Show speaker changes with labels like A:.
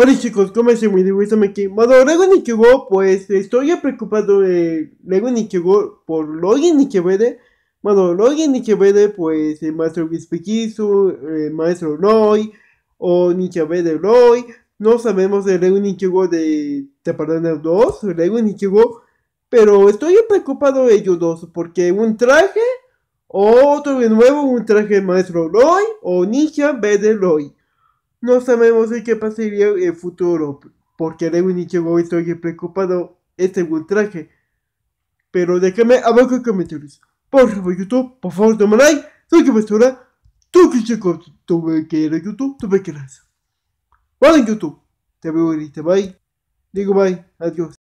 A: Hola chicos, ¿cómo están? Mi dibujo aquí. Modo Lego Nikigo, pues estoy preocupado de Lego Nikigo por Login Nikibede. Modo Login Nikibede, pues el maestro Gispekisu, el maestro Roy, o Bede Roy. No sabemos de Lego Nikigo de ¿Te los 2, Lego Nikigo. Pero estoy preocupado de ellos dos, porque un traje, otro de nuevo, un traje de maestro Roy, o Nikibede Roy. No sabemos en qué pasaría en el futuro, porque Rewin y estoy preocupado Este buen traje. Pero déjame abajo en comentarios. Por favor, YouTube, por favor, toma like. Soy que basura. Tú que chico, tú me quieres YouTube, tú me quieres. Vale, YouTube. Te veo ahorita, bye. Digo bye, adiós.